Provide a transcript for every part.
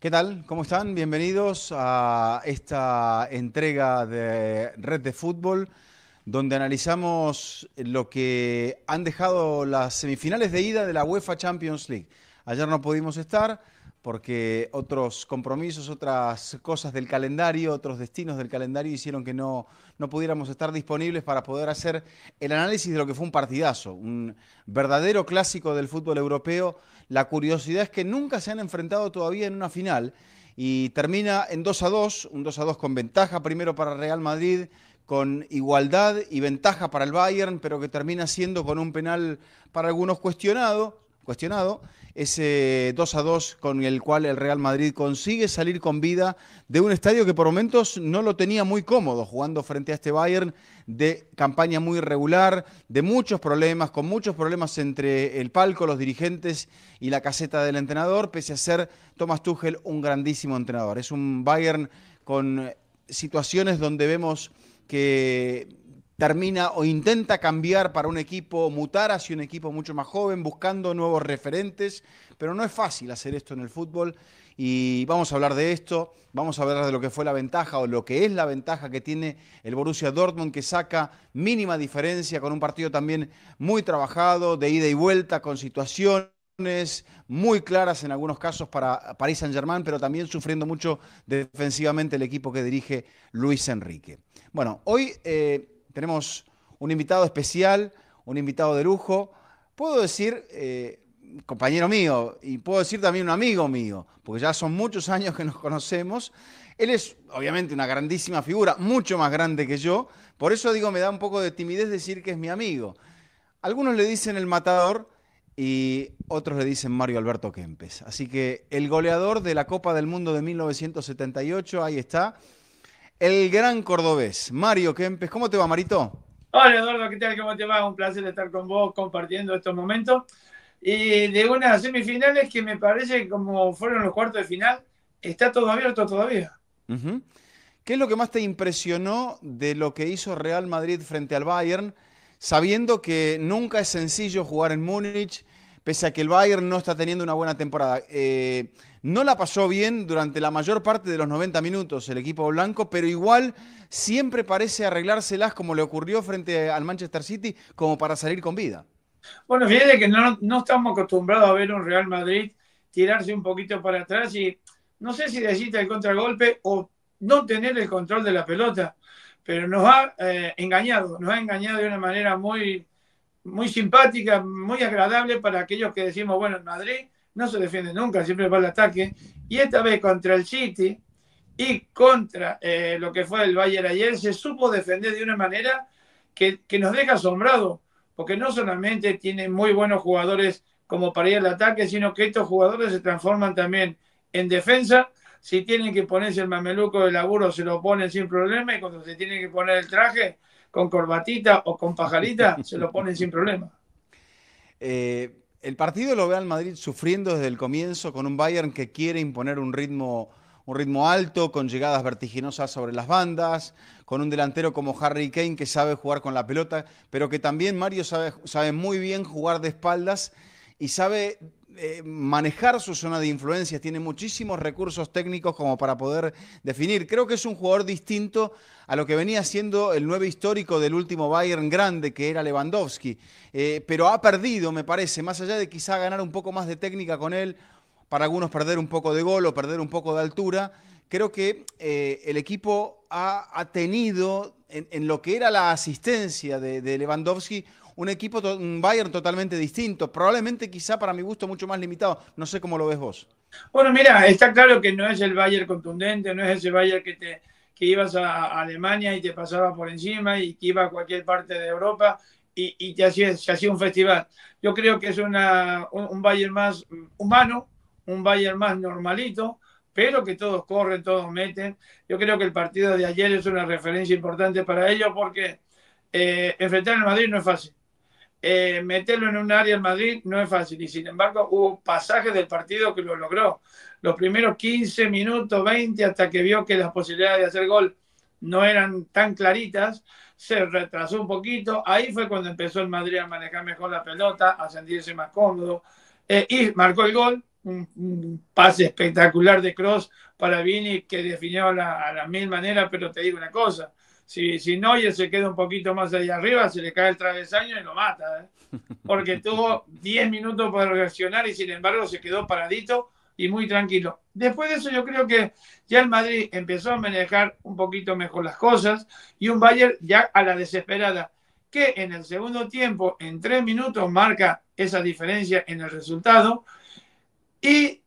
¿Qué tal? ¿Cómo están? Bienvenidos a esta entrega de Red de Fútbol donde analizamos lo que han dejado las semifinales de ida de la UEFA Champions League. Ayer no pudimos estar porque otros compromisos, otras cosas del calendario, otros destinos del calendario hicieron que no, no pudiéramos estar disponibles para poder hacer el análisis de lo que fue un partidazo, un verdadero clásico del fútbol europeo. La curiosidad es que nunca se han enfrentado todavía en una final y termina en 2 a 2, un 2 a 2 con ventaja primero para Real Madrid, con igualdad y ventaja para el Bayern, pero que termina siendo con un penal para algunos cuestionado, cuestionado, ese 2 a 2 con el cual el Real Madrid consigue salir con vida de un estadio que por momentos no lo tenía muy cómodo jugando frente a este Bayern de campaña muy irregular, de muchos problemas, con muchos problemas entre el palco, los dirigentes y la caseta del entrenador, pese a ser Thomas Tuchel un grandísimo entrenador. Es un Bayern con situaciones donde vemos que termina o intenta cambiar para un equipo, mutar hacia un equipo mucho más joven, buscando nuevos referentes, pero no es fácil hacer esto en el fútbol y vamos a hablar de esto, vamos a hablar de lo que fue la ventaja o lo que es la ventaja que tiene el Borussia Dortmund que saca mínima diferencia con un partido también muy trabajado, de ida y vuelta, con situaciones muy claras en algunos casos para París Saint-Germain, pero también sufriendo mucho defensivamente el equipo que dirige Luis Enrique. Bueno, hoy eh, tenemos un invitado especial, un invitado de lujo. Puedo decir, eh, compañero mío, y puedo decir también un amigo mío, porque ya son muchos años que nos conocemos. Él es, obviamente, una grandísima figura, mucho más grande que yo. Por eso digo, me da un poco de timidez decir que es mi amigo. Algunos le dicen el matador y otros le dicen Mario Alberto Kempes. Así que el goleador de la Copa del Mundo de 1978, ahí está el gran cordobés, Mario Kempes. ¿Cómo te va, Marito? Hola, Eduardo, ¿qué tal? ¿Cómo te va? Un placer estar con vos compartiendo estos momentos. Y de unas semifinales que me parece que como fueron los cuartos de final, está todo abierto todavía. ¿Qué es lo que más te impresionó de lo que hizo Real Madrid frente al Bayern, sabiendo que nunca es sencillo jugar en Múnich? pese a que el Bayern no está teniendo una buena temporada. Eh, no la pasó bien durante la mayor parte de los 90 minutos el equipo blanco, pero igual siempre parece arreglárselas como le ocurrió frente al Manchester City, como para salir con vida. Bueno, fíjate que no, estamos acostumbrados a ver un Real Madrid tirarse un poquito para atrás y no sé si necesita el contragolpe o no tener el control de la pelota, pero nos ha eh, engañado, nos ha engañado de una manera muy, muy simpática, muy agradable para aquellos que decimos, bueno, en Madrid no se defiende nunca, siempre va al ataque. Y esta vez contra el City y contra eh, lo que fue el Bayern ayer, se supo defender de una manera que, nos deja asombrado porque no solamente tiene muy buenos jugadores como para ir al ataque, sino que estos jugadores se transforman también en defensa. Si tienen que ponerse el mameluco de laburo, se lo ponen sin problema, y cuando se tienen que poner el traje, con corbatita o con pajarita, se lo ponen sin problema. Eh, el partido lo ve al Madrid sufriendo desde el comienzo con un Bayern que quiere imponer un ritmo, un ritmo alto, con llegadas vertiginosas sobre las bandas, con un delantero como Harry Kane que sabe jugar con la pelota, pero que también Mario sabe, sabe muy bien jugar de espaldas y sabe eh, manejar su zona de influencias, tiene muchísimos recursos técnicos como para poder definir. Creo que es un jugador distinto a lo que venía siendo el nuevo histórico del último Bayern grande, que era Lewandowski. Eh, pero ha perdido, me parece, más allá de quizá ganar un poco más de técnica con él, para algunos perder un poco de gol o perder un poco de altura. Creo que eh, el equipo ha, tenido en, lo que era la asistencia de Lewandowski un equipo, un Bayern totalmente distinto, probablemente quizá para mi gusto mucho más limitado. No sé cómo lo ves vos. Bueno, mira, está claro que no es el Bayern contundente, no es ese Bayern que te que ibas a Alemania y te pasaba por encima y que iba a cualquier parte de Europa y, y te hacía, se hacía un festival. Yo creo que es una, un, un Bayern más humano, un Bayern más normalito, pero que todos corren, todos meten. Yo creo que el partido de ayer es una referencia importante para ellos porque eh, enfrentar al Madrid no es fácil. Eh, meterlo en un área en Madrid no es fácil. Y sin embargo, hubo pasajes del partido que lo logró. Los primeros 15 minutos, 20, hasta que vio que las posibilidades de hacer gol no eran tan claritas, se retrasó un poquito. Ahí fue cuando empezó el Madrid a manejar mejor la pelota, a sentirse más cómodo. Eh, y marcó el gol, un, pase espectacular de Cross para Vini que definió a la, mil maneras, pero te digo una cosa, si, si Neuer se queda un poquito más allá arriba, se le cae el travesaño y lo mata. ¿eh? Porque tuvo 10 minutos para reaccionar y sin embargo se quedó paradito y muy tranquilo. Después de eso yo creo que ya el Madrid empezó a manejar un poquito mejor las cosas y un Bayern ya a la desesperada, que en el segundo tiempo, en tres minutos, marca esa diferencia en el resultado y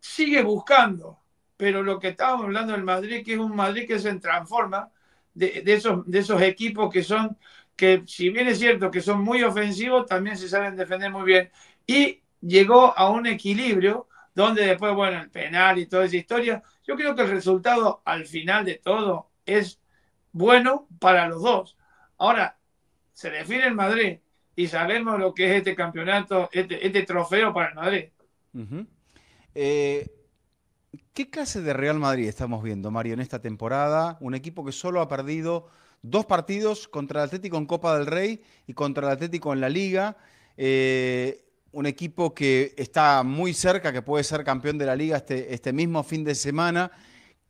sigue buscando. Pero lo que estábamos hablando del Madrid, que es un Madrid que se transforma, de, esos, de esos equipos que son, que si bien es cierto que son muy ofensivos, también se saben defender muy bien. Y llegó a un equilibrio donde después, bueno, el penal y toda esa historia, yo creo que el resultado al final de todo es bueno para los dos. Ahora, se define el Madrid y sabemos lo que es este campeonato, este, este trofeo para el Madrid. ¿Qué clase de Real Madrid estamos viendo, Mario, en esta temporada? Un equipo que solo ha perdido dos partidos contra el Atlético en Copa del Rey y contra el Atlético en la Liga. Eh, un equipo que está muy cerca, que puede ser campeón de la Liga este, este mismo fin de semana,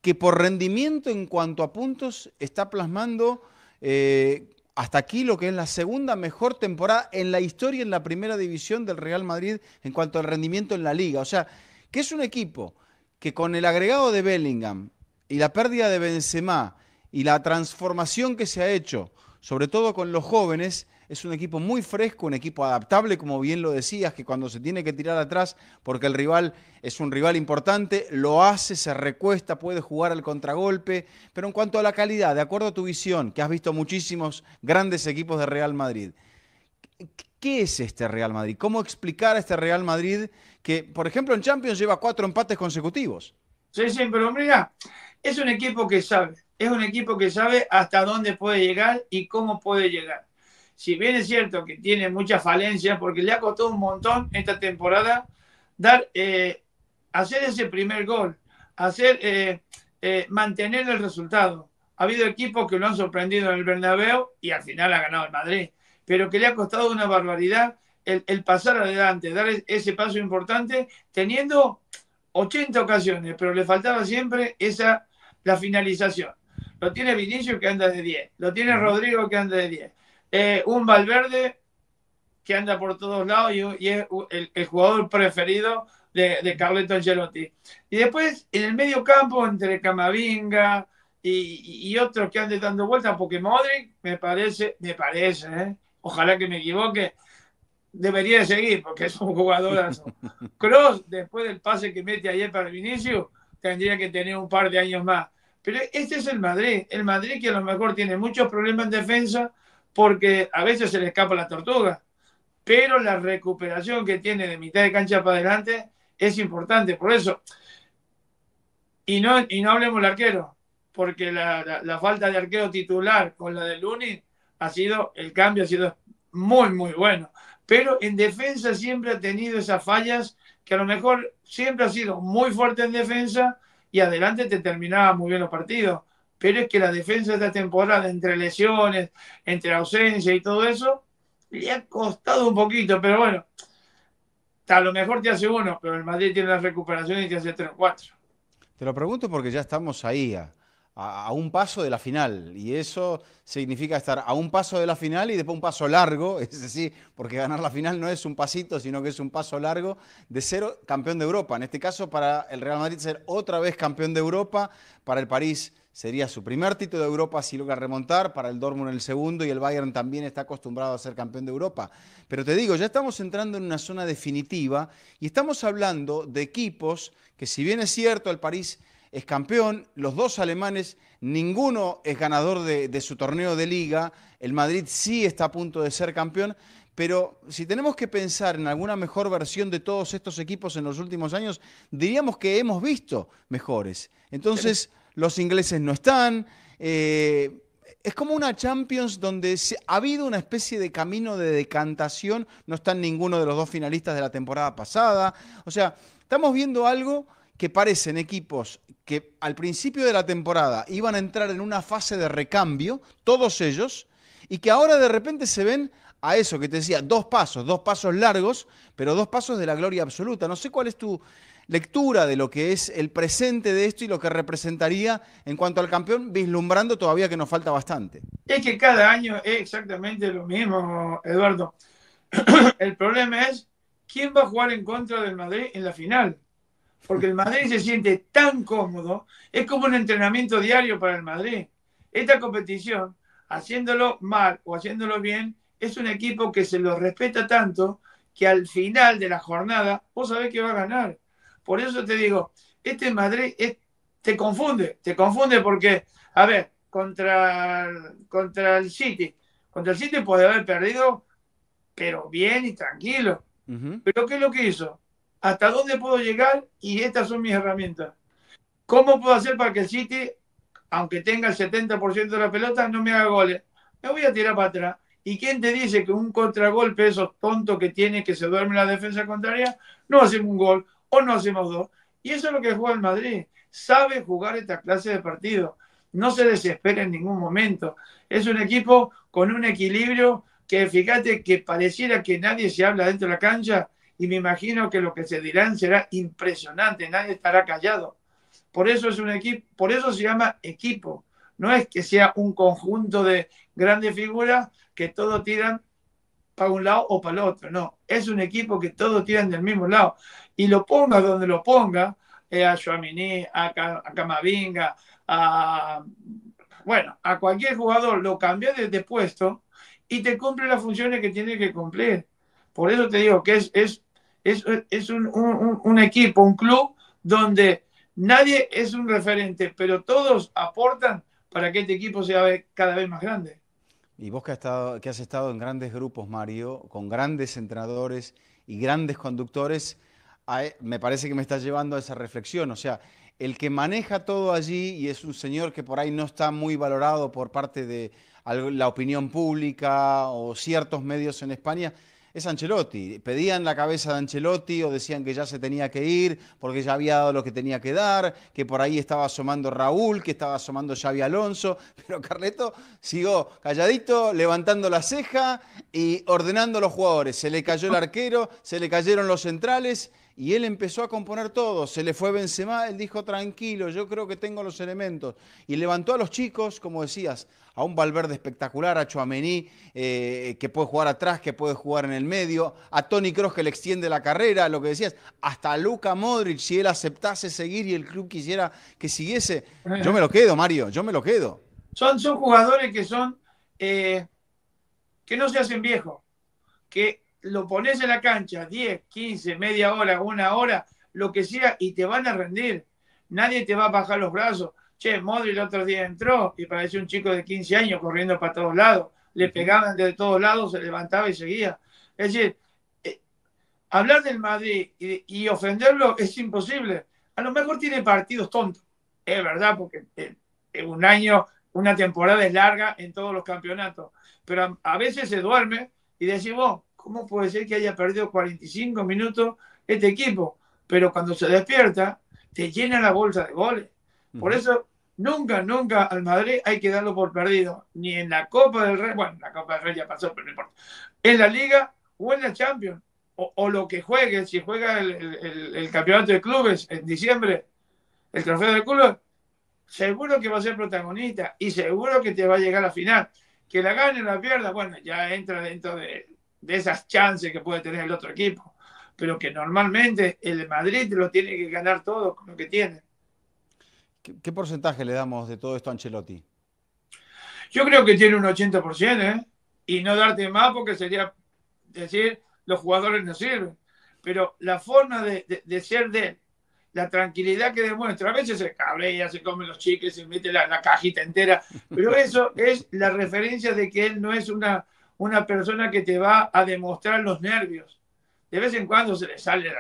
que por rendimiento en cuanto a puntos está plasmando eh, hasta aquí lo que es la segunda mejor temporada en la historia en la primera división del Real Madrid en cuanto al rendimiento en la Liga. O sea, ¿qué es un equipo que con el agregado de Bellingham y la pérdida de Benzema y la transformación que se ha hecho, sobre todo con los jóvenes, es un equipo muy fresco, un equipo adaptable, como bien lo decías, que cuando se tiene que tirar atrás, porque el rival es un rival importante, lo hace, se recuesta, puede jugar al contragolpe. Pero en cuanto a la calidad, de acuerdo a tu visión, que has visto muchísimos grandes equipos de Real Madrid, ¿qué es este Real Madrid? ¿Cómo explicar a este Real Madrid que, por ejemplo, en Champions lleva cuatro empates consecutivos. Sí, sí, pero mira, es un equipo que sabe, es un equipo que sabe hasta dónde puede llegar y cómo puede llegar. Si bien es cierto que tiene muchas falencias, porque le ha costado un montón esta temporada dar, eh, hacer ese primer gol, hacer, eh, eh, mantener el resultado. Ha habido equipos que lo han sorprendido en el Bernabéu y al final ha ganado el Madrid, pero que le ha costado una barbaridad el, pasar adelante, dar e, ese paso importante, teniendo 80 ocasiones, pero le faltaba siempre esa la finalización. Lo tiene Vinicius que anda de 10, lo tiene Rodrigo que anda de 10, eh, un Valverde que anda por todos lados y, es el, jugador preferido de, de, Carleto Y después en el medio campo entre Camavinga y, y otros que andan dando vueltas, porque Modric me parece, me parece, ¿eh? ojalá que me equivoque, debería seguir porque es un jugadorazo. Cross, después del pase que mete ayer para Vinicius, tendría que tener un par de años más. Pero este es el Madrid, el Madrid que a lo mejor tiene muchos problemas en defensa porque a veces se le escapa la tortuga, pero la recuperación que tiene de mitad de cancha para adelante es importante, por eso. Y no, y no hablemos del arquero, porque la, falta de arquero titular con la de Luni ha sido, el cambio ha sido muy, muy bueno pero en defensa siempre ha tenido esas fallas que a lo mejor siempre ha sido muy fuerte en defensa y adelante te terminaba muy bien los partidos. Pero es que la defensa de esta temporada, entre lesiones, entre ausencia y todo eso, le ha costado un poquito, pero bueno, a lo mejor te hace uno, pero el Madrid tiene las recuperaciones y te hace tres o cuatro. Te lo pregunto porque ya estamos ahí a, un paso de la final. Y eso significa estar a un paso de la final y después un paso largo, es decir, porque ganar la final no es un pasito, sino que es un paso largo de ser campeón de Europa. En este caso, para el Real Madrid ser otra vez campeón de Europa, para el París sería su primer título de Europa si logra remontar, para el Dortmund el segundo y el Bayern también está acostumbrado a ser campeón de Europa. Pero te digo, ya estamos entrando en una zona definitiva y estamos hablando de equipos que si bien es cierto el París es campeón, los dos alemanes, ninguno es ganador de, su torneo de liga, el Madrid sí está a punto de ser campeón, pero si tenemos que pensar en alguna mejor versión de todos estos equipos en los últimos años, diríamos que hemos visto mejores. Entonces, los ingleses no están. Eh, es como una Champions donde ha habido una especie de camino de decantación, no están ninguno de los dos finalistas de la temporada pasada. O sea, estamos viendo algo que parecen equipos que al principio de la temporada iban a entrar en una fase de recambio, todos ellos, y que ahora de repente se ven a eso que te decía, dos pasos, dos pasos largos, pero dos pasos de la gloria absoluta. No sé cuál es tu lectura de lo que es el presente de esto y lo que representaría en cuanto al campeón, vislumbrando todavía que nos falta bastante. Es que cada año es exactamente lo mismo, Eduardo. el problema es quién va a jugar en contra del Madrid en la final porque el Madrid se siente tan cómodo, es como un entrenamiento diario para el Madrid. Esta competición, haciéndolo mal o haciéndolo bien, es un equipo que se lo respeta tanto que al final de la jornada vos sabés que va a ganar. Por eso te digo, este Madrid es, te confunde, te confunde porque, a ver, contra, contra el City, contra el City puede haber perdido, pero bien y tranquilo. Pero ¿qué es lo que hizo? hasta dónde puedo llegar y estas son mis herramientas. ¿Cómo puedo hacer para que el City, aunque tenga el 70% de la pelota, no me haga goles? Me voy a tirar para atrás. ¿Y quién te dice que un contragolpe, esos tontos que tiene que se duerme la defensa contraria, no hacemos un gol o no hacemos dos? Y eso es lo que juega el Madrid. Sabe jugar esta clase de partido. No se desespera en ningún momento. Es un equipo con un equilibrio que fíjate que pareciera que nadie se habla dentro de la cancha y me imagino que lo que se dirán será impresionante, nadie estará callado. Por eso es un equipo, por eso se llama equipo. No es que sea un conjunto de grandes figuras que todos tiran para un lado o para el otro. No, es un equipo que todos tiran del mismo lado. Y lo ponga donde lo ponga, eh, a Joamini, a, Camavinga, a bueno, a cualquier jugador lo cambia de puesto y te cumple las funciones que tiene que cumplir. Por eso te digo que es, es, es, es un, un, equipo, un club donde nadie es un referente, pero todos aportan para que este equipo sea cada vez más grande. Y vos que has estado, que has estado en grandes grupos, Mario, con grandes entrenadores y grandes conductores, e, me parece que me estás llevando a esa reflexión. O sea, el que maneja todo allí y es un señor que por ahí no está muy valorado por parte de la opinión pública o ciertos medios en España, es Ancelotti. Pedían la cabeza de Ancelotti o decían que ya se tenía que ir porque ya había dado lo que tenía que dar, que por ahí estaba asomando Raúl, que estaba asomando Xavi Alonso, pero Carleto siguió calladito, levantando la ceja y ordenando a los jugadores. Se le cayó el arquero, se le cayeron los centrales y él empezó a componer todo. Se le fue Benzema, él dijo tranquilo, yo creo que tengo los elementos. Y levantó a los chicos, como decías, a un Valverde espectacular, a Chuamení, eh, que puede jugar atrás, que puede jugar en el medio, a Tony Cross que le extiende la carrera, lo que decías, hasta a Luca Modric, si él aceptase seguir y el club quisiera que siguiese, yo me lo quedo, Mario, yo me lo quedo. Son, jugadores que son, eh, que no se hacen viejos, que lo pones en la cancha 10, 15, media hora, una hora, lo que sea, y te van a rendir. Nadie te va a bajar los brazos. Che, Modri el otro día entró y parecía un chico de 15 años corriendo para todos lados. Le pegaban de todos lados, se levantaba y seguía. Es decir, eh, hablar del Madrid y, ofenderlo es imposible. A lo mejor tiene partidos tontos, es verdad, porque en eh, un año, una temporada es larga en todos los campeonatos. Pero a, a veces se duerme y decimos, ¿cómo puede ser que haya perdido 45 minutos este equipo? Pero cuando se despierta, te llena la bolsa de goles. Por eso Nunca, nunca al Madrid hay que darlo por perdido, ni en la Copa del Rey, bueno, la Copa del Rey ya pasó, pero no importa, en la Liga o en la Champions, o, lo que juegue, si juega el, campeonato de clubes en diciembre, el trofeo del clubes, seguro que va a ser protagonista y seguro que te va a llegar a la final. Que la gane o la pierda, bueno, ya entra dentro de, esas chances que puede tener el otro equipo, pero que normalmente el Madrid lo tiene que ganar todo con lo que tiene ¿Qué, porcentaje le damos de todo esto a Ancelotti? Yo creo que tiene un 80%, ¿eh? Y no darte más porque sería decir, los jugadores no sirven. Pero la forma de, ser de él, la tranquilidad que demuestra, a veces se cabrea, se come los chicos, se mete la, cajita entera, pero eso es la referencia de que él no es una, una persona que te va a demostrar los nervios. De vez en cuando se le sale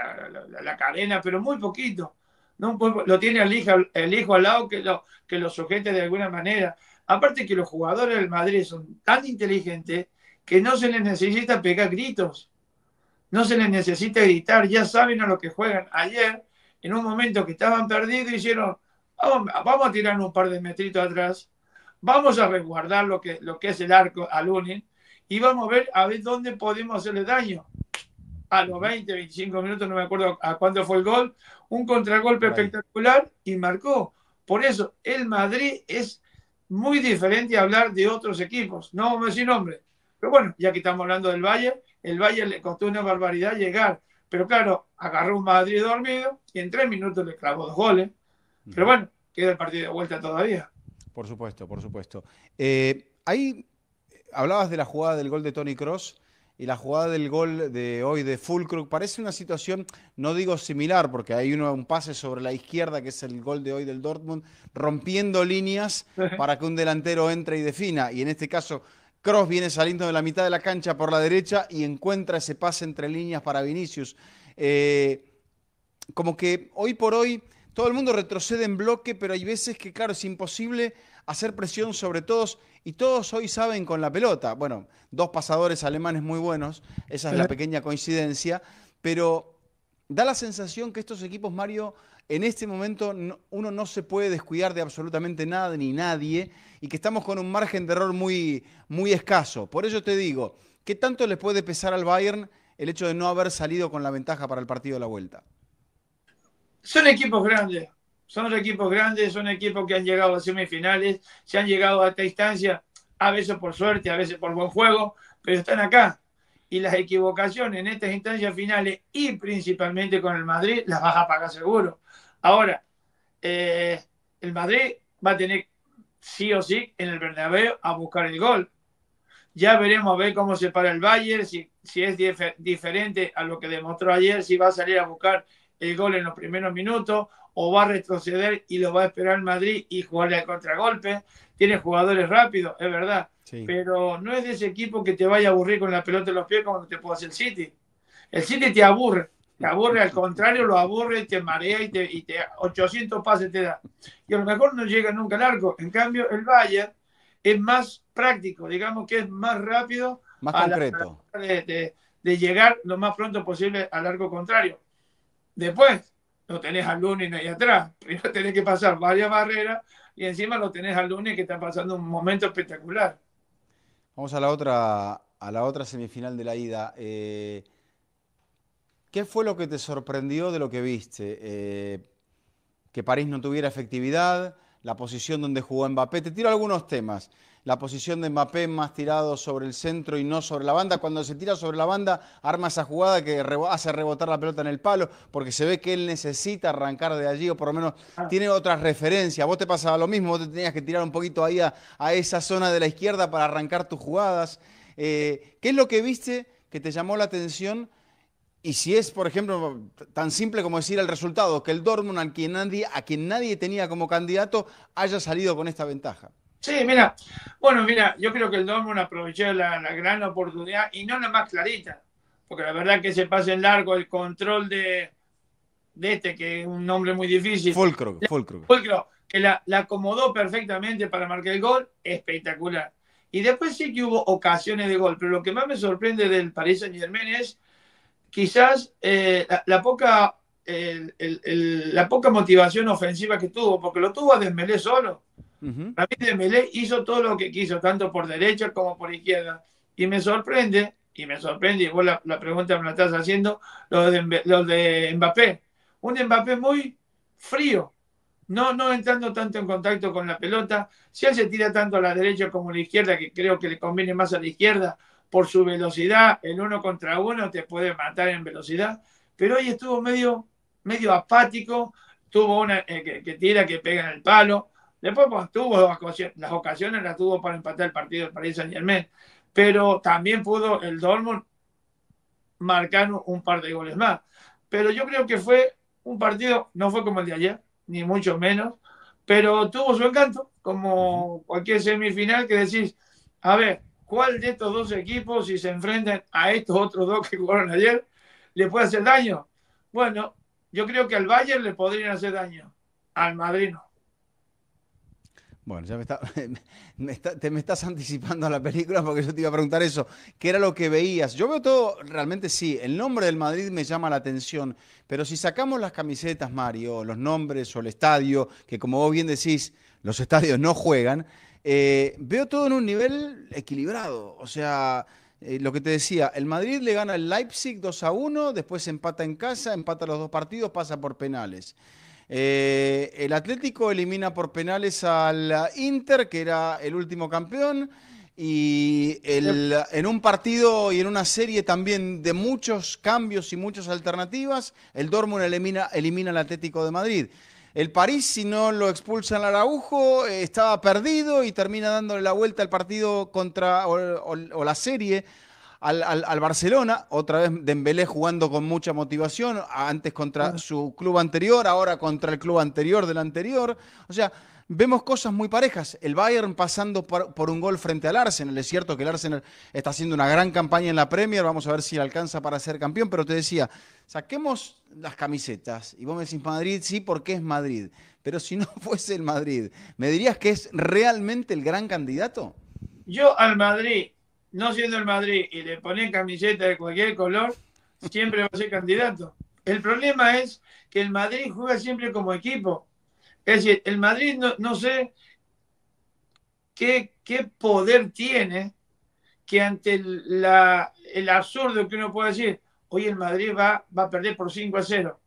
la cadena, pero muy poquito. No, pues, pues, lo tiene el hijo, al lado que lo, que sujete de alguna manera. Aparte que los jugadores del Madrid son tan inteligentes que no se les necesita pegar gritos. No se les necesita gritar, ya saben a lo que juegan. Ayer, en un momento que estaban perdidos, hicieron, vamos, a tirar un par de metritos atrás, vamos a resguardar lo que, lo que es el arco al Unin y vamos a ver a ver dónde podemos hacerle daño. A los 20, 25 minutos, no me acuerdo a cuándo fue el gol, un contragolpe espectacular y marcó. Por eso el Madrid es muy diferente a hablar de otros equipos, no me a decir nombre. Pero bueno, ya que estamos hablando del Bayern, el Bayern le costó una barbaridad llegar. Pero claro, agarró un Madrid dormido y en tres minutos le clavó dos goles. Pero bueno, queda el partido de vuelta todavía. Por supuesto, por supuesto. Eh, ahí eh, hablabas de la jugada del gol de Tony Cross y la jugada del gol de hoy de Fulcrook parece una situación, no digo similar, porque hay uno, un pase sobre la izquierda, que es el gol de hoy del Dortmund, rompiendo líneas para que un delantero entre y defina. Y en este caso, Cross viene saliendo de la mitad de la cancha por la derecha y encuentra ese pase entre líneas para Vinicius. Eh, como que hoy por hoy todo el mundo retrocede en bloque, pero hay veces que, claro, es imposible hacer presión sobre todos y todos hoy saben con la pelota. Bueno, dos pasadores alemanes muy buenos, esa es la pequeña coincidencia, pero da la sensación que estos equipos, Mario, en este momento uno no se puede descuidar de absolutamente nada ni nadie y que estamos con un margen de error muy, muy escaso. Por ello te digo, ¿qué tanto le puede pesar al Bayern el hecho de no haber salido con la ventaja para el partido de la vuelta? son equipos grandes, son equipos grandes, son equipos que han llegado a semifinales, se han llegado a esta instancia, a veces por suerte, a veces por buen juego, pero están acá. Y las equivocaciones en estas instancias finales y principalmente con el Madrid las vas a pagar seguro. Ahora, eh, el Madrid va a tener sí o sí en el Bernabéu a buscar el gol. Ya veremos a ver cómo se para el Bayern, si, si es diferente a lo que demostró ayer, si va a salir a buscar el gol en los primeros minutos o va a retroceder y lo va a esperar el Madrid y jugarle al contragolpe. Tiene jugadores rápidos, es verdad, pero no es de ese equipo que te vaya a aburrir con la pelota en los pies como te puede hacer el City. El City te aburre, te aburre, al contrario, lo aburre, te marea y te, y 800 pases te da. Y a lo mejor no llega nunca al arco. En cambio, el Bayern es más práctico, digamos que es más rápido. Más concreto. De, llegar lo más pronto posible al largo contrario. Después, lo tenés al lunes ahí atrás. Primero tenés que pasar varias barreras y encima lo tenés al lunes que está pasando un momento espectacular. Vamos a la otra, a la otra semifinal de la ida. Eh, ¿Qué fue lo que te sorprendió de lo que viste? Eh, que París no tuviera efectividad, la posición donde jugó Mbappé. Te tiro algunos temas la posición de Mbappé más tirado sobre el centro y no sobre la banda. Cuando se tira sobre la banda, arma esa jugada que hace rebotar la pelota en el palo, porque se ve que él necesita arrancar de allí, o por lo menos ah. tiene otras referencias. Vos te pasaba lo mismo, vos te tenías que tirar un poquito ahí a, esa zona de la izquierda para arrancar tus jugadas. Eh, ¿Qué es lo que viste que te llamó la atención? Y si es, por ejemplo, tan simple como decir el resultado, que el Dortmund, a quien nadie tenía como candidato, haya salido con esta ventaja. Sí, mira, bueno, mira, yo creo que el Dortmund aprovechó la, gran oportunidad y no la más clarita, porque la verdad que se pase en largo el control de, de este, que es un nombre muy difícil. Fulcro. Fulcro, Fulcro, que la, acomodó perfectamente para marcar el gol, espectacular. Y después sí que hubo ocasiones de gol, pero lo que más me sorprende del Paris Saint Germain es quizás eh, la, poca, la poca motivación ofensiva que tuvo, porque lo tuvo a Desmelé solo de Melé hizo todo lo que quiso, tanto por derecha como por izquierda. Y me sorprende, y me sorprende, y vos la, pregunta me la estás haciendo, los de, de Mbappé. Un Mbappé muy frío, no, no entrando tanto en contacto con la pelota. Si él se tira tanto a la derecha como a la izquierda, que creo que le conviene más a la izquierda por su velocidad, el uno contra uno te puede matar en velocidad. Pero hoy estuvo medio, medio apático, tuvo una eh, que, que, tira, que pega en el palo. Después tuvo las ocasiones, las tuvo para empatar el partido del Paris Saint Germain, pero también pudo el Dortmund marcar un par de goles más. Pero yo creo que fue un partido, no fue como el de ayer, ni mucho menos, pero tuvo su encanto, como cualquier semifinal que decís, a ver, ¿cuál de estos dos equipos, si se enfrentan a estos otros dos que jugaron ayer, le puede hacer daño? Bueno, yo creo que al Bayern le podrían hacer daño, al Madrid no. Bueno, ya me, estás anticipando a la película porque yo te iba a preguntar eso. ¿Qué era lo que veías? Yo veo todo, realmente sí, el nombre del Madrid me llama la atención, pero si sacamos las camisetas, Mario, los nombres o el estadio, que como vos bien decís, los estadios no juegan, eh, veo todo en un nivel equilibrado. O sea, eh, lo que te decía, el Madrid le gana al Leipzig 2 a 1, después empata en casa, empata los dos partidos, pasa por penales. Eh, el Atlético elimina por penales al Inter, que era el último campeón. Y en un partido y en una serie también de muchos cambios y muchas alternativas, el Dortmund elimina, elimina al Atlético de Madrid. El París, si no lo expulsan al Araujo, eh, estaba perdido y termina dándole la vuelta al partido contra o la serie al, Barcelona, otra vez Dembélé jugando con mucha motivación, antes contra su club anterior, ahora contra el club anterior del anterior. O sea, vemos cosas muy parejas. El Bayern pasando por, un gol frente al Arsenal. Es cierto que el Arsenal está haciendo una gran campaña en la Premier. Vamos a ver si alcanza para ser campeón. Pero te decía, saquemos las camisetas. Y vos me decís Madrid, sí, porque es Madrid. Pero si no fuese el Madrid, ¿me dirías que es realmente el gran candidato? Yo al Madrid no siendo el Madrid y le ponen camiseta de cualquier color, siempre va a ser candidato. El problema es que el Madrid juega siempre como equipo. Es decir, el Madrid no, sé qué, poder tiene que ante la, el absurdo que uno puede decir, hoy el Madrid va, va a perder por 5 a 0.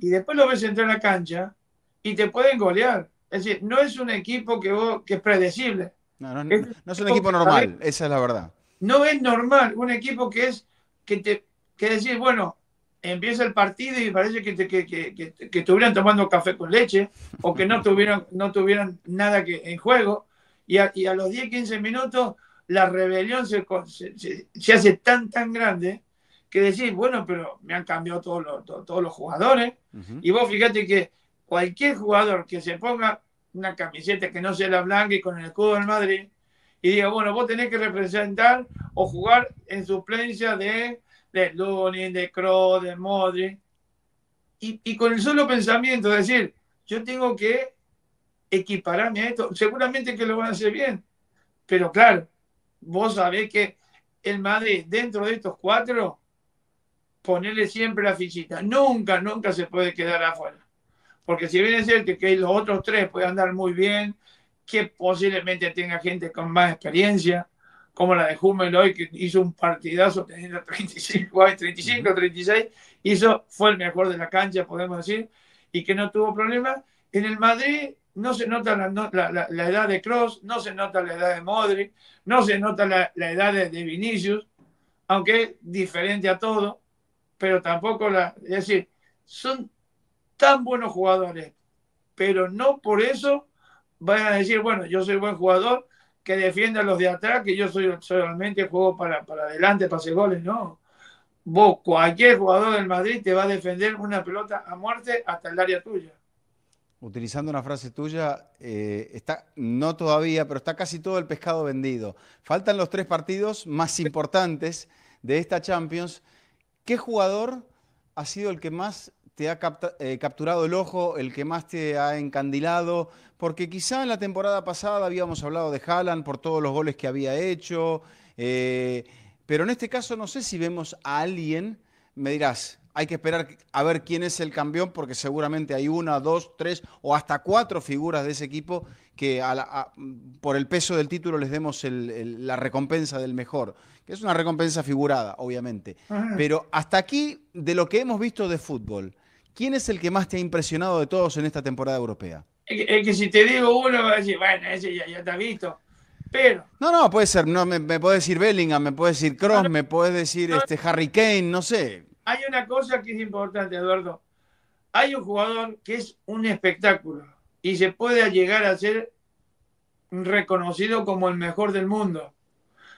Y después lo ves entrar a la cancha y te pueden golear. Es decir, no es un equipo que, que es predecible. no es un equipo normal, esa es la verdad no es normal un equipo que es que te que decís, bueno, empieza el partido y parece que, te, que, estuvieran tomando café con leche o que no tuvieron, no tuvieran nada que, en juego y a, y a los 10, 15 minutos la rebelión se, se, hace tan, tan grande que decís, bueno, pero me han cambiado todos los, todos, los jugadores y vos fíjate que cualquier jugador que se ponga una camiseta que no sea la blanca y con el escudo del Madrid, y diga, bueno, vos tenés que representar o jugar en suplencia de, de Lunin, de Kroos, de Modric. Y, y, con el solo pensamiento de decir, yo tengo que equipararme a esto, seguramente que lo van a hacer bien, pero claro, vos sabés que el Madrid, dentro de estos cuatro, ponerle siempre la fichita, nunca, nunca se puede quedar afuera, porque si bien es cierto que los otros tres pueden andar muy bien, que posiblemente tenga gente con más experiencia, como la de Hummel hoy, que hizo un partidazo teniendo 35 36, 35, 36, hizo, fue el mejor de la cancha, podemos decir, y que no tuvo problemas. En el Madrid no se nota la, edad de Cross, no se nota la edad de Modric, no se nota la, edad de, de, Vinicius, aunque es diferente a todo, pero tampoco la. Es decir, son tan buenos jugadores, pero no por eso van a decir, bueno, yo soy buen jugador, que defienda a los de atrás, que yo soy solamente juego para, para adelante, hacer goles, no. Vos, cualquier jugador del Madrid te va a defender una pelota a muerte hasta el área tuya. Utilizando una frase tuya, eh, está, no todavía, pero está casi todo el pescado vendido. Faltan los tres partidos más importantes de esta Champions. ¿Qué jugador ha sido el que más te ha eh, capturado el ojo, el que más te ha encandilado, porque quizá en la temporada pasada habíamos hablado de Haaland por todos los goles que había hecho, eh, pero en este caso no sé si vemos a alguien, me dirás, hay que esperar a ver quién es el campeón, porque seguramente hay una, dos, tres o hasta cuatro figuras de ese equipo que por el peso del título les demos la recompensa del mejor, que es una recompensa figurada, obviamente. Pero hasta aquí, de lo que hemos visto de fútbol, ¿Quién es el que más te ha impresionado de todos en esta temporada europea? Es que, si te digo uno, vas a decir, bueno, ese ya, ya ha visto. Pero. No, no, puede ser. No, me, puede decir Bellingham, me puede decir Cross, me puede decir este, Harry Kane, no sé. Hay una cosa que es importante, Eduardo. Hay un jugador que es un espectáculo y se puede llegar a ser reconocido como el mejor del mundo,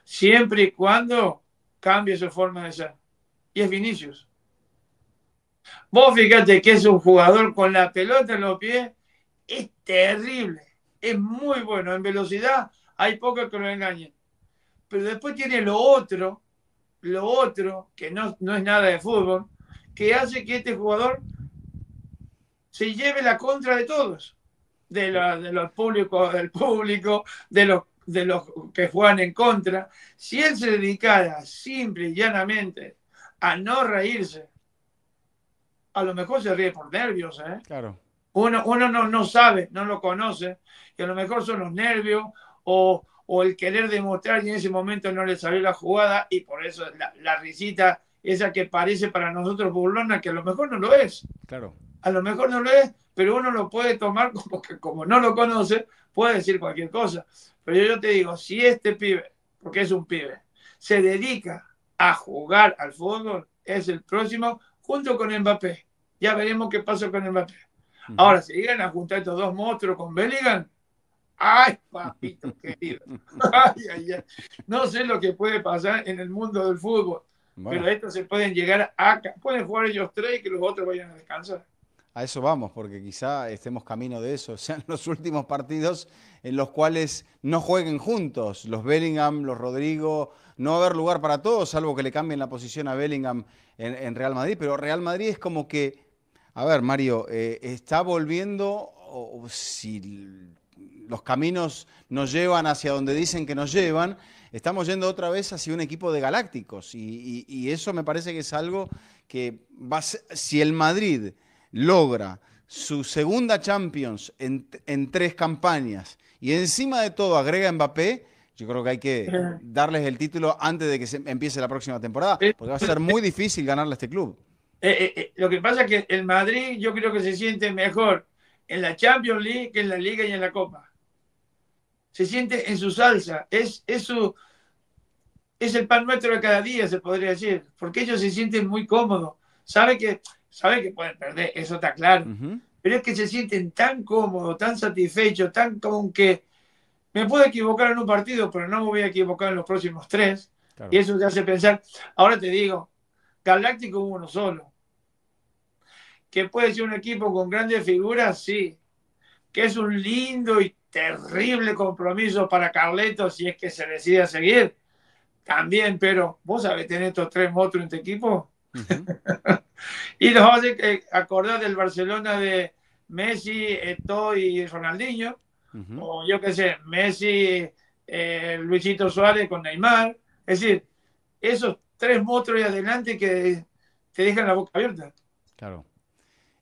siempre y cuando cambie su forma de ser. Y es Vinicius. Vos fíjate que es un jugador con la pelota en los pies, es terrible, es muy bueno. En velocidad hay pocos que lo engañen. Pero después tiene lo otro, lo otro, que no, es nada de fútbol, que hace que este jugador se lleve la contra de todos, de, los públicos, del público, de los, de los que juegan en contra. Si él se dedicara simple y llanamente a no reírse, a lo mejor se ríe por nervios, ¿eh? Claro. Uno, uno no, no sabe, no lo conoce, que a lo mejor son los nervios o, o el querer demostrar y en ese momento no le salió la jugada y por eso la, la, risita esa que parece para nosotros burlona, que a lo mejor no lo es. Claro. A lo mejor no lo es, pero uno lo puede tomar como que como no lo conoce, puede decir cualquier cosa. Pero yo te digo, si este pibe, porque es un pibe, se dedica a jugar al fútbol, es el próximo junto con Mbappé. Ya veremos qué pasó con el Mbappé. Ahora, si llegan a juntar estos dos monstruos con Bellingham, ¡ay, papito querido! No sé lo que puede pasar en el mundo del fútbol, pero estos se pueden llegar acá. Pueden jugar ellos tres y que los otros vayan a descansar. A eso vamos, porque quizá estemos camino de eso. Sean los últimos partidos en los cuales no jueguen juntos. Los Bellingham, los Rodrigo. No va a haber lugar para todos, salvo que le cambien la posición a Bellingham en Real Madrid. Pero Real Madrid es como que a ver, Mario, eh, está volviendo, o, si los caminos nos llevan hacia donde dicen que nos llevan, estamos yendo otra vez hacia un equipo de galácticos. Y, eso me parece que es algo que va si el Madrid logra su segunda Champions en, tres campañas y encima de todo agrega Mbappé, yo creo que hay que darles el título antes de que se empiece la próxima temporada, porque va a ser muy difícil ganarle a este club. Eh, eh, eh, lo que pasa es que el Madrid yo creo que se siente mejor en la Champions League que en la Liga y en la Copa. Se siente en su salsa, es, es el pan nuestro de cada día, se podría decir, porque ellos se sienten muy cómodos, saben que, que pueden perder, eso está claro, pero es que se sienten tan cómodos, tan satisfechos, tan con que me puedo equivocar en un partido, pero no me voy a equivocar en los próximos tres, y eso te hace pensar, ahora te digo, Galáctico uno solo. ¿Que puede ser un equipo con grandes figuras? Sí. ¿Que es un lindo y terrible compromiso para Carleto si es que se decide a seguir? También, pero vos sabés tener estos tres motos en tu equipo. y los vamos eh, acordar del Barcelona de Messi, Eto'o y Ronaldinho. O yo qué sé, Messi, eh, Luisito Suárez con Neymar. Es decir, esos tres y adelante que te dejan la boca abierta. Claro.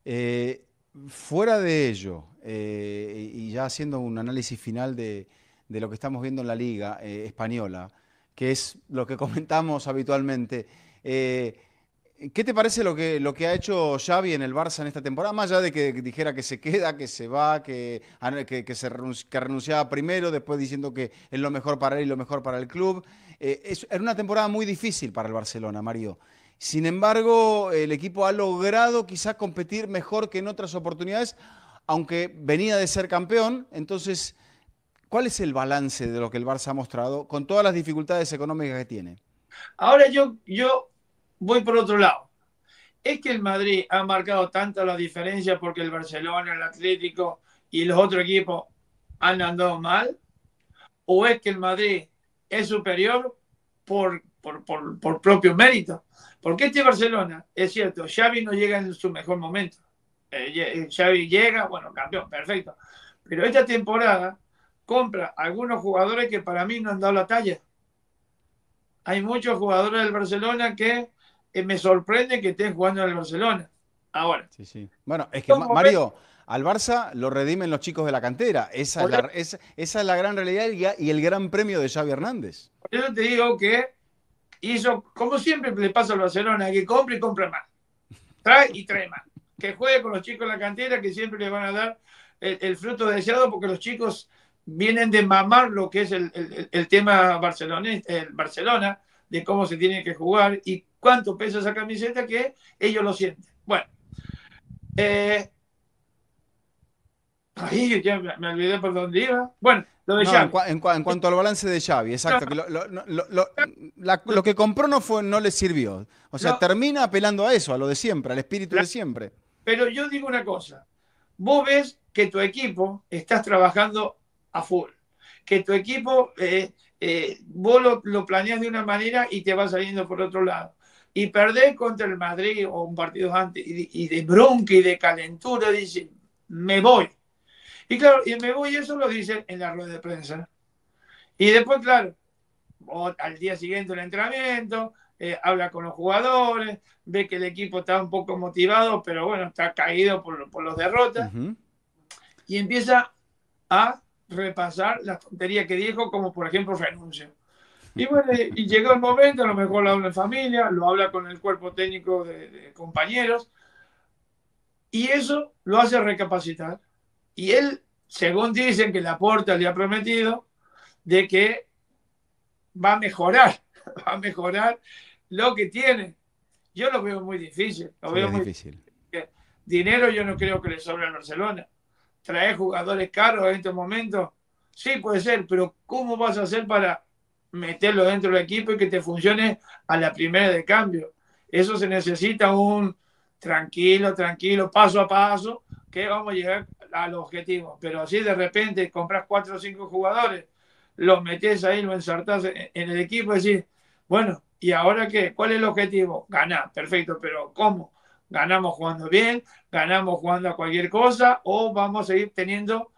Eh, fuera de ello, eh, y ya haciendo un análisis final de, lo que estamos viendo en la liga eh, española, que es lo que comentamos habitualmente, ¿Qué te parece lo que, lo que ha hecho Xavi en el Barça en esta temporada? Más allá de que dijera que se queda, que se va, que, que, que se renunciaba primero, después diciendo que es lo mejor para él y lo mejor para el club. Eh, es, era una temporada muy difícil para el Barcelona, Mario. Sin embargo, el equipo ha logrado quizás competir mejor que en otras oportunidades, aunque venía de ser campeón. Entonces, ¿cuál es el balance de lo que el Barça ha mostrado con todas las dificultades económicas que tiene? Ahora yo, yo voy por otro lado. Es que el Madrid ha marcado tanta la diferencia porque el Barcelona, el Atlético y los otros equipos han andado mal. ¿O es que el Madrid es superior por, por, propio mérito. Porque este Barcelona, es cierto, Xavi no llega en su mejor momento. Eh, eh, Xavi llega, bueno, campeón, perfecto. Pero esta temporada compra algunos jugadores que para mí no han dado la talla. Hay muchos jugadores del Barcelona que eh, me sorprende que estén jugando en el Barcelona. Ahora. Sí, sí. Bueno, es que Mario, al Barça lo redimen los chicos de la cantera. Esa, es la, gran realidad y, el gran premio de Xavi Hernández. Yo te digo que hizo, como siempre le pasa al Barcelona, que compra y compra más. Trae y trae más. Que juegue con los chicos de la cantera, que siempre le van a dar el, fruto deseado, porque los chicos vienen de mamar lo que es el, tema Barcelona, el Barcelona, de cómo se tiene que jugar y cuánto pesa esa camiseta que ellos lo sienten. Bueno, eh, Ay, ya me, olvidé por dónde iba. Bueno, lo de En, cuanto al balance de Xavi, exacto. lo, que compró no, fue, no le sirvió. O sea, termina apelando a eso, a lo de siempre, al espíritu de siempre. Pero yo digo una cosa. Vos ves que tu equipo estás trabajando a full. Que tu equipo, eh, eh, vos lo, planeas de una manera y te va saliendo por otro lado. Y perder contra el Madrid o un partido antes, y, de bronca y de calentura, dice, me voy y claro, y me y eso lo dice en la rueda de prensa. Y después, claro, al día siguiente el entrenamiento, eh, habla con los jugadores, ve que el equipo está un poco motivado, pero bueno, está caído por, los derrotas. Y empieza a repasar la tontería que dijo, como por ejemplo renuncio. Y bueno, y llegó el momento, a lo mejor lo habla en familia, lo habla con el cuerpo técnico de compañeros, y eso lo hace recapacitar. Y él, según dicen que la Porta le ha prometido, de que va a mejorar, va a mejorar lo que tiene. Yo lo veo muy difícil. Lo muy difícil. Dinero yo no creo que le sobra a Barcelona. Traer jugadores caros en estos momentos, sí puede ser, pero ¿cómo vas a hacer para meterlo dentro del equipo y que te funcione a la primera de cambio? Eso se necesita un tranquilo, tranquilo, paso a paso, que vamos a llegar al objetivo. Pero si de repente compras cuatro o cinco jugadores, los metes ahí, los ensartas en el equipo y decís, bueno, ¿y ahora qué? ¿Cuál es el objetivo? Ganar, perfecto, pero ¿cómo? ¿Ganamos jugando bien? ¿Ganamos jugando a cualquier cosa? ¿O vamos a seguir teniendo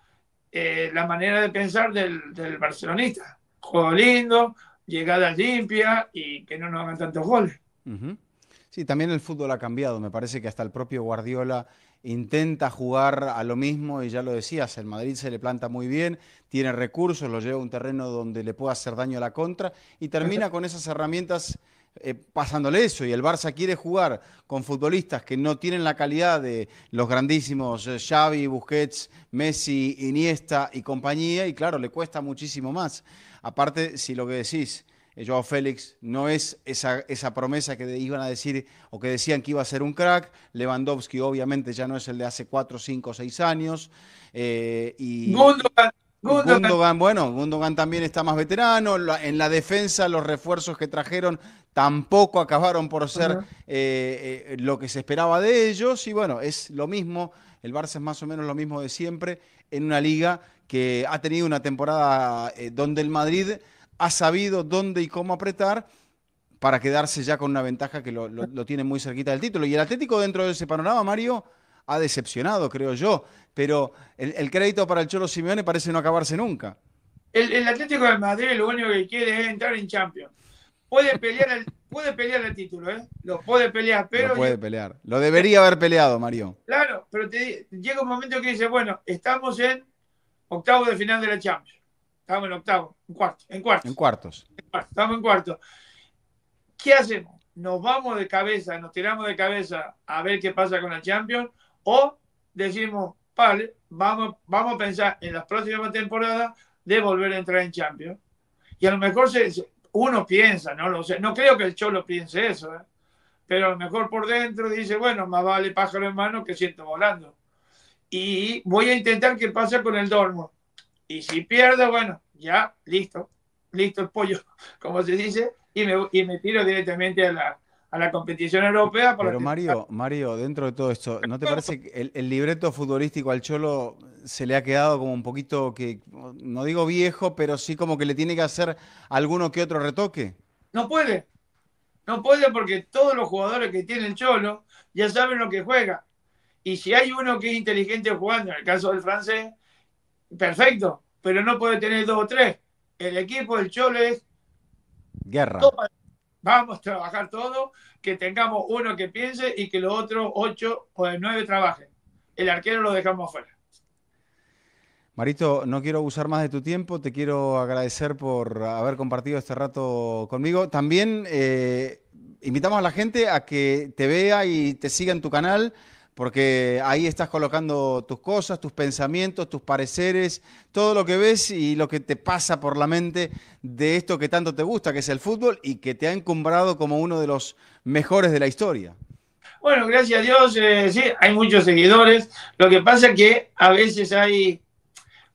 eh, la manera de pensar del, barcelonista? Juego lindo, llegada limpia y que no nos hagan tantos goles. Sí, también el fútbol ha cambiado. Me parece que hasta el propio Guardiola intenta jugar a lo mismo y ya lo decías, el Madrid se le planta muy bien, tiene recursos, lo lleva a un terreno donde le puede hacer daño a la contra y termina con esas herramientas eh, pasándole eso. Y el Barça quiere jugar con futbolistas que no tienen la calidad de los grandísimos eh, Xavi, Busquets, Messi, Iniesta y compañía y claro, le cuesta muchísimo más. Aparte, si lo que decís eh, Joao Félix no es esa, promesa que iban a decir o que decían que iba a ser un crack. Lewandowski obviamente ya no es el de hace 4, 5, 6 años. Eh, y Gundogan, Gundogan. bueno, Gundogan también está más veterano. En la defensa los refuerzos que trajeron tampoco acabaron por ser eh, lo que se esperaba de ellos. Y bueno, es lo mismo. El Barça es más o menos lo mismo de siempre en una liga que ha tenido una temporada donde el Madrid ha sabido dónde y cómo apretar para quedarse ya con una ventaja que lo, tiene muy cerquita del título. Y el Atlético dentro de ese panorama, Mario, ha decepcionado, creo yo. Pero el, crédito para el Cholo Simeone parece no acabarse nunca. El, Atlético de Madrid lo único que quiere es entrar en Champions. Puede pelear el, puede pelear el título, ¿eh? Lo puede pelear, pero. puede pelear. Lo debería haber peleado, Mario. Claro, pero llega un momento que dice, bueno, estamos en octavo de final de la Champions estamos en octavo, en cuarto, en cuartos. En Estamos en cuarto ¿Qué hacemos? ¿Nos vamos de cabeza, nos tiramos de cabeza a ver qué pasa con la Champions? ¿O decimos, vale, vamos, vamos a pensar en las próximas temporadas de volver a entrar en Champions? Y a lo mejor se, uno piensa, no lo sé, no creo que el Cholo piense eso, ¿eh? pero a lo mejor por dentro dice, bueno, más vale pájaro en mano que siento volando. Y voy a intentar que pase con el Dormo. Y si pierdo, bueno, ya, listo, listo el pollo, como se dice, y me, y me tiro directamente a la, a la competición europea. Pero Mario, Mario, dentro de todo esto, ¿no te parece que el, libreto futbolístico al Cholo se le ha quedado como un poquito que, no digo viejo, pero sí como que le tiene que hacer alguno que otro retoque? No puede, no puede porque todos los jugadores que tienen Cholo ya saben lo que juega. Y si hay uno que es inteligente jugando, en el caso del francés, perfecto, pero no puede tener dos o tres. El equipo del chole, Guerra. vamos a trabajar todo, que tengamos uno que piense y que los otros ocho o nueve trabajen. El arquero lo dejamos fuera. Marito, no quiero abusar más de tu tiempo, te quiero agradecer por haber compartido este rato conmigo. También eh, invitamos a la gente a que te vea y te siga en tu canal porque ahí estás colocando tus cosas, tus pensamientos, tus pareceres, todo lo que ves y lo que te pasa por la mente de esto que tanto te gusta, que es el fútbol y que te ha encumbrado como uno de los mejores de la historia. Bueno, gracias a Dios, eh, sí, hay muchos seguidores. Lo que pasa es que a veces hay,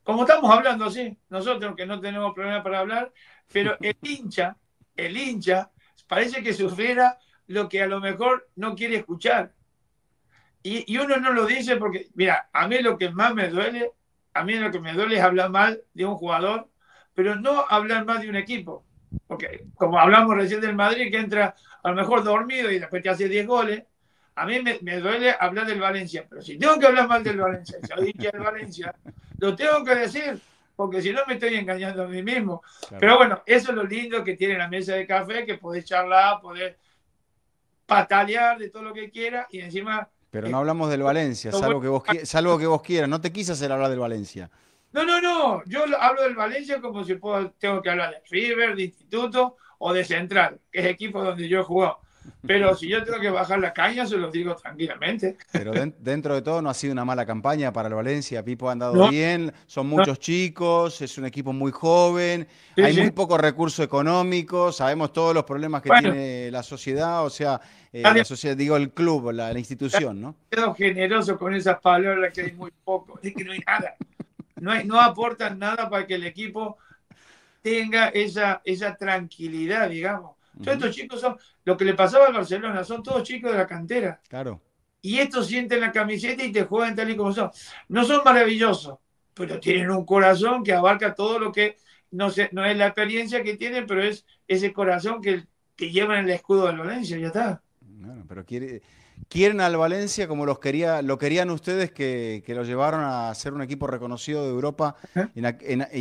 como estamos hablando, sí, nosotros que no tenemos problema para hablar, pero el hincha, el hincha, parece que sufriera lo que a lo mejor no quiere escuchar y, uno no lo dice porque, mira, a mí lo que más me duele, a mí lo que me duele es hablar mal de un jugador, pero no hablar mal de un equipo. Porque como hablamos recién del Madrid, que entra a lo mejor dormido y después te hace 10 goles, a mí me, duele hablar del Valencia, pero si tengo que hablar mal del Valencia, el Valencia, lo tengo que decir, porque si no me estoy engañando a mí mismo. Pero bueno, eso es lo lindo que tiene la mesa de café, que podés charlar, podés patalear de todo lo que quieras y encima pero eh, no hablamos del Valencia, salvo que, vos, que vos quieras. No te quise hacer hablar del Valencia. No, no, no. Yo hablo del Valencia como si puedo, tengo que hablar de River, de Instituto o de Central, que es el equipo donde yo he jugado. Pero si yo tengo que bajar la caña, se los digo tranquilamente. Pero dentro de todo no ha sido una mala campaña para el Valencia. Pipo ha andado bien, son muchos chicos, es un equipo muy joven, hay muy pocos recurso económico. sabemos todos los problemas que tiene la sociedad, o sea, eh, la sociedad, digo el club, la, institución, ¿no? Quedo generoso con esas palabras que hay muy poco, es que no hay nada. No, no aportan nada para que el equipo tenga esa, esa tranquilidad, digamos todos estos chicos son, lo que le pasaba a Barcelona, son todos chicos de la cantera. Claro. Y estos sienten la camiseta y te juegan tal y como son. No son maravillosos, pero tienen un corazón que abarca todo lo que, no, sé, no es la experiencia que tienen, pero es ese corazón que, que llevan en el escudo de Valencia, ya está. pero quiere, quieren al Valencia como los quería, lo querían ustedes que, lo llevaron a ser un equipo reconocido de Europa y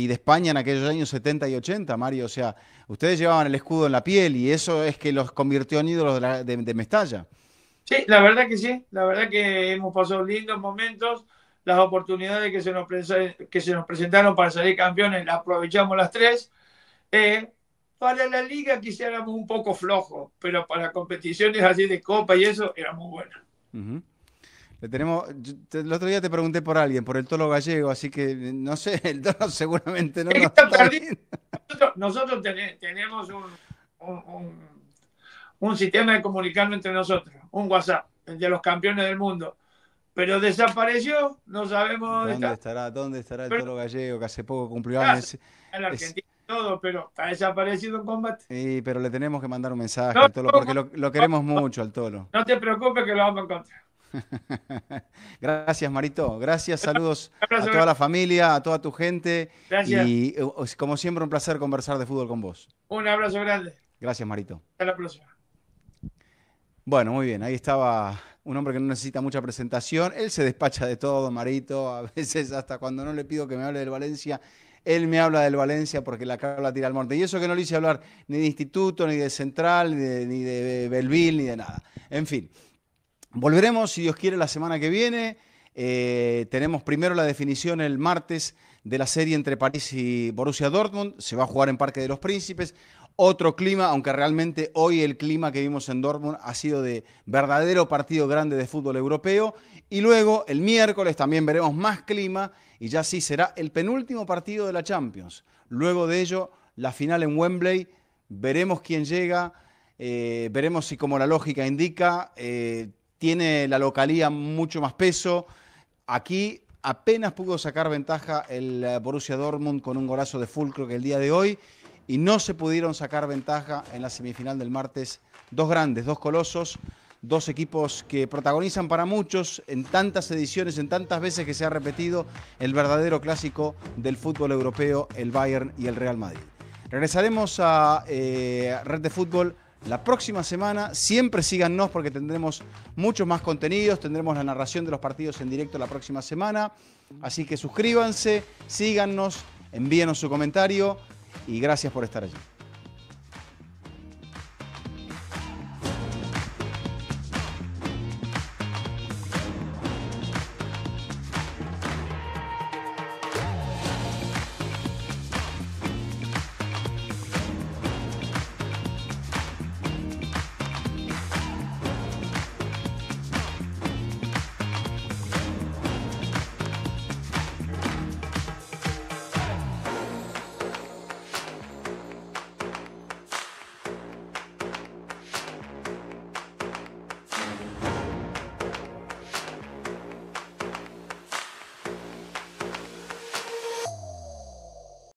de España en aquellos años 70 y 80, Mario. O sea, ustedes llevaban el escudo en la piel y eso es que los convirtió en ídolos de, Mestalla. Sí, la verdad que sí, la verdad que hemos pasado lindos momentos, las oportunidades que se nos, que se nos presentaron para salir campeones, las aprovechamos las tres. Eh, para la liga quisiéramos un poco flojo, pero para competiciones así de copa y eso era muy bueno Le tenemos, el otro día te pregunté por alguien, por el tolo gallego, así que no sé, el tolo seguramente no. Nosotros, tenemos un, sistema de comunicarnos entre nosotros, un WhatsApp, de los campeones del mundo. Pero desapareció, no sabemos dónde, estará. ¿Dónde estará el toro gallego que hace poco cumplió ah, años? En la Argentina todo, pero ha desaparecido un combate. Sí, pero le tenemos que mandar un mensaje al Tolo, porque lo, queremos mucho al Tolo. No te preocupes que lo vamos a encontrar. Gracias, Marito. Gracias, saludos a toda la familia, a toda tu gente. Gracias. Y eh, como siempre, un placer conversar de fútbol con vos. Un abrazo grande. Gracias, Marito. Hasta la próxima. Bueno, muy bien, ahí estaba un hombre que no necesita mucha presentación. Él se despacha de todo, Marito. A veces, hasta cuando no le pido que me hable del Valencia, él me habla del Valencia porque la la tira al monte. Y eso que no le hice hablar ni de Instituto, ni de Central, ni de, belleville Belville, ni de nada. En fin, volveremos, si Dios quiere, la semana que viene. Eh, tenemos primero la definición el martes de la serie entre París y Borussia Dortmund. Se va a jugar en Parque de los Príncipes. Otro clima, aunque realmente hoy el clima que vimos en Dortmund ha sido de verdadero partido grande de fútbol europeo. Y luego el miércoles también veremos más clima y ya sí será el penúltimo partido de la Champions. Luego de ello, la final en Wembley, veremos quién llega, eh, veremos si como la lógica indica, eh, tiene la localía mucho más peso. Aquí apenas pudo sacar ventaja el eh, Borussia Dortmund con un golazo de Fulcro que el día de hoy y no se pudieron sacar ventaja en la semifinal del martes. Dos grandes, dos colosos dos equipos que protagonizan para muchos en tantas ediciones, en tantas veces que se ha repetido el verdadero clásico del fútbol europeo, el Bayern y el Real Madrid. Regresaremos a eh, Red de Fútbol la próxima semana. Siempre síganos porque tendremos muchos más contenidos, tendremos la narración de los partidos en directo la próxima semana. Así que suscríbanse, síganos, envíenos su comentario y gracias por estar allí.